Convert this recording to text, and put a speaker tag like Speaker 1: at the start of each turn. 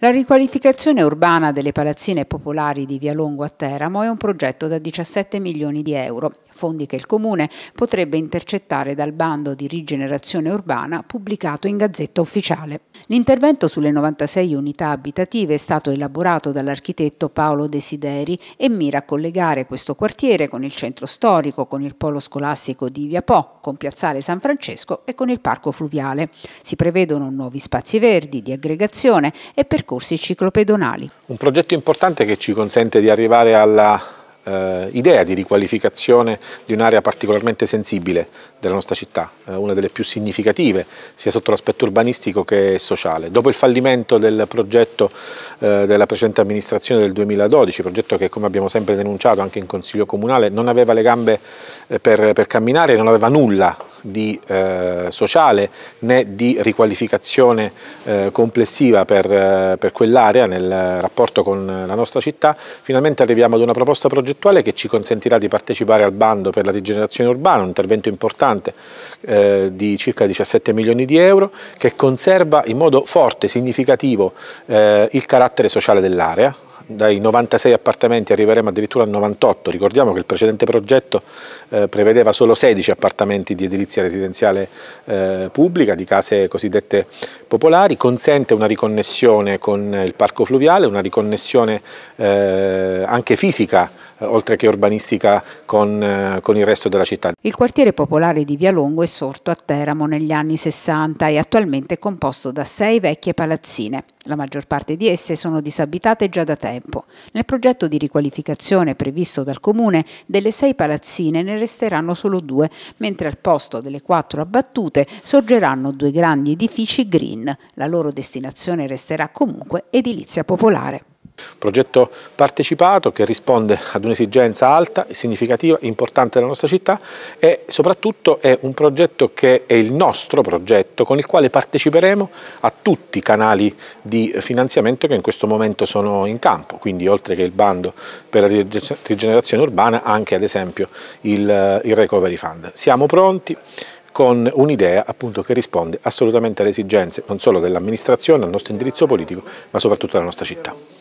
Speaker 1: La riqualificazione urbana delle palazzine popolari di Via Longo a Teramo è un progetto da 17 milioni di euro, fondi che il Comune potrebbe intercettare dal bando di rigenerazione urbana pubblicato in Gazzetta Ufficiale. L'intervento sulle 96 unità abitative è stato elaborato dall'architetto Paolo Desideri e mira a collegare questo quartiere con il centro storico, con il polo scolastico di Via Po, con Piazzale San Francesco e con il parco fluviale. Si prevedono nuovi spazi verdi di aggregazione e per percorsi ciclopedonali.
Speaker 2: Un progetto importante che ci consente di arrivare alla eh, idea di riqualificazione di un'area particolarmente sensibile della nostra città, eh, una delle più significative sia sotto l'aspetto urbanistico che sociale. Dopo il fallimento del progetto eh, della precedente amministrazione del 2012, progetto che come abbiamo sempre denunciato anche in Consiglio Comunale non aveva le gambe eh, per, per camminare, non aveva nulla di, eh, sociale né di riqualificazione eh, complessiva per, eh, per quell'area nel rapporto con la nostra città, finalmente arriviamo ad una proposta progettuale che ci consentirà di partecipare al bando per la rigenerazione urbana, un intervento importante eh, di circa 17 milioni di euro che conserva in modo forte, significativo eh, il carattere sociale dell'area, dai 96 appartamenti arriveremo addirittura a 98, ricordiamo che il precedente progetto eh, prevedeva solo 16 appartamenti di edilizia residenziale eh, pubblica, di case cosiddette popolari, consente una riconnessione con il parco fluviale, una riconnessione eh, anche fisica eh, oltre che urbanistica con, eh, con il resto della città.
Speaker 1: Il quartiere popolare di Via Longo è sorto a Teramo negli anni 60 e attualmente è composto da sei vecchie palazzine. La maggior parte di esse sono disabitate già da tempo. Nel progetto di riqualificazione previsto dal comune, delle sei palazzine ne resteranno solo due, mentre al posto delle quattro abbattute sorgeranno due grandi edifici green. La loro destinazione resterà comunque edilizia popolare.
Speaker 2: Progetto partecipato che risponde ad un'esigenza alta, significativa, importante della nostra città e soprattutto è un progetto che è il nostro progetto con il quale parteciperemo a tutti i canali di finanziamento che in questo momento sono in campo, quindi oltre che il bando per la rigenerazione urbana anche ad esempio il, il Recovery Fund. Siamo pronti con un'idea appunto che risponde assolutamente alle esigenze non solo dell'amministrazione, al nostro indirizzo politico, ma soprattutto della nostra città.